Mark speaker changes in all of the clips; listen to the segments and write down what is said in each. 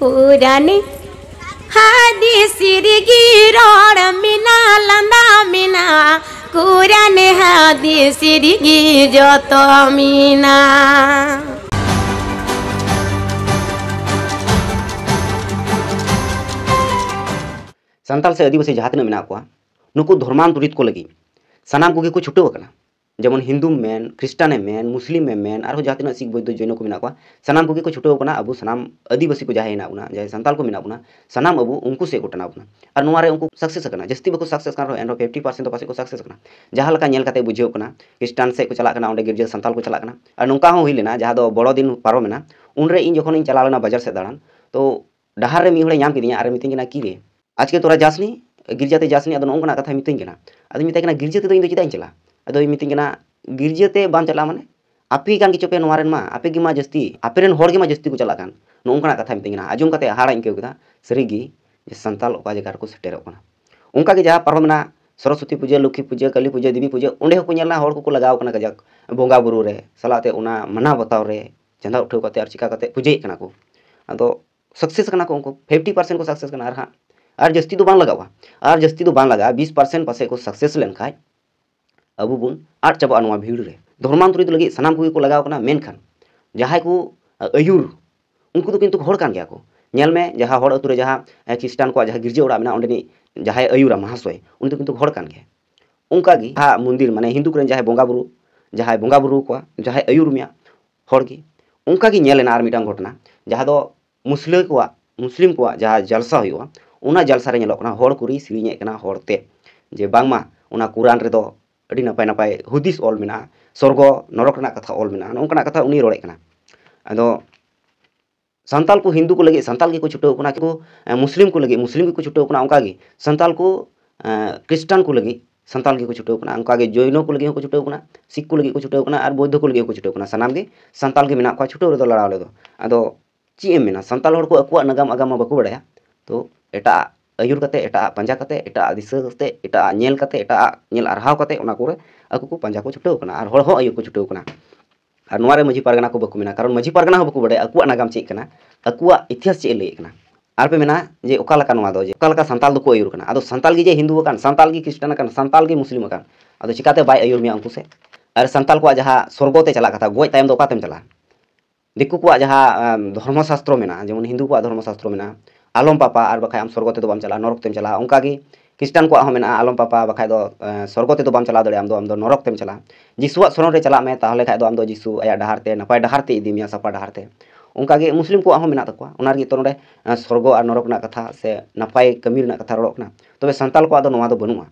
Speaker 1: पुराने हादी श्री गिरोड़ मीना लंदा मीना पुराने हादी श्री गिरो तो
Speaker 2: मीना संताल से आदिवासी जहाँ मेना को धर्मान दुरीत को लगी सामान को छुटे हुआ जमन हिंदू मेन ख्रिस्टान मेन मुस्लिम में मेन और जहाँ तक सिख बौद्ध जैन को मेना सामान को छुटे अब साम आदिवासी को जहाँ हेना जैसे सानाल को मेना सामान अब उनको से घटना और सक्सेस जस्ती बो सक्सेस एनो फिफ्टी पार्सेंट पास को सक्सेस जहाँ का बुझे ख्रिस्टान से चलना गिरजा सानाल को चलना और नौका हुई लेना जहाँ तो बड़ोदी पारो में उनरे इन जो चलावना बजार से दाड़ान तो डहार मीड़ा कि मितना कि आज के तोरा जासनी गिरजाते जासनी अब नौना कथा मितना अभी मतलब गिरजा तो चाहे तो चला अदिना गिरजाते बा चला मैंने आपेगन किचपे नारेमा आपेगीमा जस्ती आपेन जस्ती को चलना नौकरा कथा मतना आजम करते हाड़ अंकता सरी सानल जगार को सेटेर उनका जहाँ पार्व में सरस्वती पूजा लक्ष्मी पूजा काली पूजा देवी पूजा उड़ेला हर को लगवा कजाक बंगा बुरु सलाते मना बतावर चंदा उठे और चिका पूजे को अब सक्सेस को उनको फिफ्टी पार्सेंट को सक्सेस हाँ और जस्ती तो बा लगवा और जस्ती तो बा लगा बीस पार्सेंट पास को सक्सेस लेन खाई अब बन आट चाबा भीड़े धर्मान्तरित तो सामान को लगवान जहाँ को आयूर उनको तो कड़कान गया को जहाँ हर अतुरे जहाँ ख्रिस्टान को गिरजेड़ा मेना जहाँ अयूरा महासय उनको तो कड़कान गया उनका हाँ मंदिर मानी हिंदू को बंगा बो जहाँ बंगा बो को जहाँ अयूर मेरे उनका मिट्टन घटना जहाँ दो मुसल को मुस्लिम को जहाँ जलसा होना जलसा हर सीरी जे बामा कुरान रो अभी ᱱᱟᱯᱟᱭ ᱱᱟᱯᱟᱭ ᱦᱩᱫᱤᱥ ᱚᱞ ᱢᱮᱱᱟᱜᱼᱟ ᱥᱚᱨᱜᱚ ᱱᱚᱨᱚᱠ ᱨᱮᱱᱟᱜ ᱠᱟᱛᱷᱟ ᱚᱞ ᱢᱮᱱᱟᱜᱼᱟ ᱱᱚᱝᱠᱟᱱᱟᱜ ᱠᱟᱛᱷᱟ ᱩᱱᱤ ᱨᱚᱲᱮᱫ को हिंदू को लगे सानताल को छुटव को मुस्लिम को लगे मुस्लिम को छुटव को उनका सानताल को क्रिस्टान को लगे सानताल को छुटव को जैनो को लगे को सिख को छुटे और बौद्ध को लगे को छुटव को सानाम के सानताल को छुटव रे ले दो चेम मेना सानताल को नगाम आगाम बाको बड़ा तो एट आयुर पाजा एट दिसाते एटते एटेल आर्वते पाजा को छुटवना और हम आयुर को छुटवना और नारे माजी पारगना को बुक मे कारण माजी पारगना बुक बड़ा नागाम चेकना इतिहास चे लैना और पे मेना जे का सानल को आयुर सानल जे हिंदू सानल ख्रिस्टान सानल मुस्लिम अब चिकाते बै आयुर में उनसे और सानल को जहाँ स्वर्गते चला कथा गज तमें चला दिको को जहाँ धर्मशास्त्र में जमीन हिंदू को धर्मशास्त्र में आलम पापा और बखाय आम स्वर्गते बम चला नरक तेम चला उनकागी ख्रिस्टान को हमें आलम पापा बखाय स्वर्गते बम चला दड़े नरक तेम चला जीशुआ सरण से चला में खाद जीशु आया डहारे नपाय डहारे इदीमे साफा डहारे उनका मुस्लिम कोई तो ना स्वर्ग और नरक कथा से नपाय कमी कथा रोड़ना तब साल बनू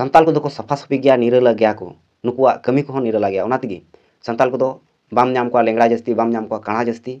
Speaker 2: साल साफा सफी गया निरल गया को नुक कमी को निरला गया साल को लेंगड़ा जस्ती बाम को जस्ती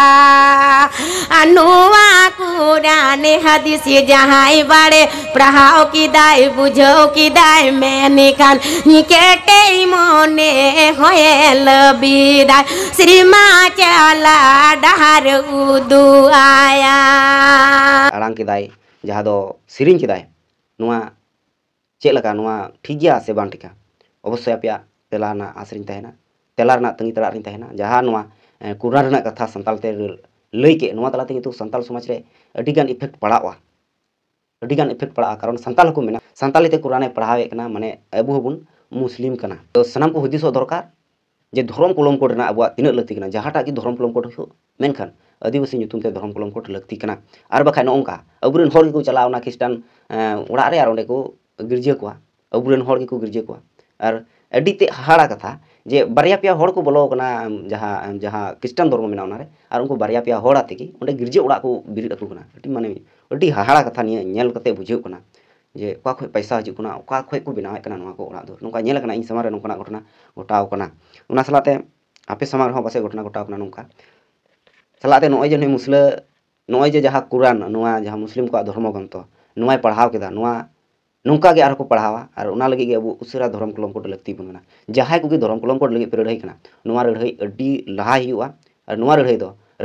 Speaker 1: नुआ कुरान हदीस जहाँ बड़े की दाई बुझो की दाई मैंने खान मोने चला उदू आया
Speaker 2: जहाँ दो सिरिंग नुआ चेलका नुआ ठीक गया से बांग अवश्य आप तेला आसरी तेला तंगी तड़ा जहाँ कुरान कथा सानतालते लैके तलाते ᱱᱚᱣᱟ ᱛᱟᱞᱟᱛᱮ ᱠᱤᱱᱛᱩ ᱥᱟᱱᱛᱟᱲ ᱥᱚᱢᱟᱡᱽ ᱨᱮ ᱟᱹᱰᱤᱜᱟᱱ इफेक्ट पड़ा कारण सानल को मेना सानताली ते कुरान पढ़ावे कना माने अबो हबुन मुस्लिम कना तो सामान को हदिसो दरकार जे धर्म कलम कोड अब अबवा लाती है कना जहाटा की धर्म कुलम कोड हो आदिवासी नितुम ते धर्म कुलम कोड लाती कना आर बखा नोंका अबुरन होर को चलावना क्रिस्टान ओड़ा को गिरजे को अबुरन होर को और को हाड़ा कथा जे बारे पे हर को बोलो जहाँ जहाँ ख्रिस्टान धर्म में उनको बारे पे हाथ अंत गिरजे को बिरद आगू मानी हाहाड़ा कथा नियेल बुझेना जे को पैसा हजूना अका खुद को बनाए नौकरा इन समय नौकर घटना घटावना सलाते आपे समय पास घटना घटावना नौका सलाते नो जे मुसल नो जे जहाँ कुरान जहाँ मुस्लिम को धर्म ग्रंथ नए पढ़ाव के नौका आर को पढ़ावा और लगे अब उसरा धरम कलम कोड लगती बन जहाँ को धरम कलम कोड लगे लड़ाई करना लड़ाई लहा लड़ाई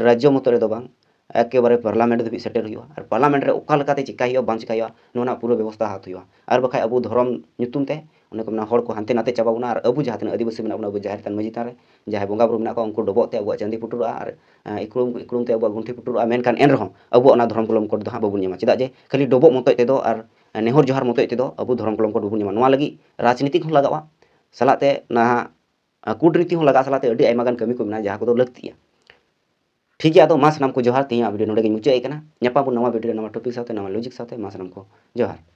Speaker 2: राज्य मत एके बारे पार्लामेंट दिन सेटे हो पार्लामेंट रेका चेका बां चेका नुना पूरा व्यवस्था हाथ और बखा अब धरम को हाते नाते चाबाबना और अब जहाँ आदिवासी मेना जहर तन मजी तारे जहाँ बंगा बो मेको उनको डबोते अब चांदी पुटूरा और इकड़ूम इकड़ूम अब गुंठी पुटूरा मेन एन रहा अब धरम कलम कोड हाँ बाबू चेदा जे खाली डबोग मत और नेहर जोहर मत अब धर्म कलम को डुबू लगी राजनीति लगवा सलाते ना कूटनीति लगा सलाते सलातेमान कमी को मैं जहाँ को तो लगती है ठीक है अब मा सामना को जोहार तेहे वीडियो नोड़े मुचाद नवा वीडियो नवा टॉपिक साथ लॉजिक साथ मा सामना को जोहार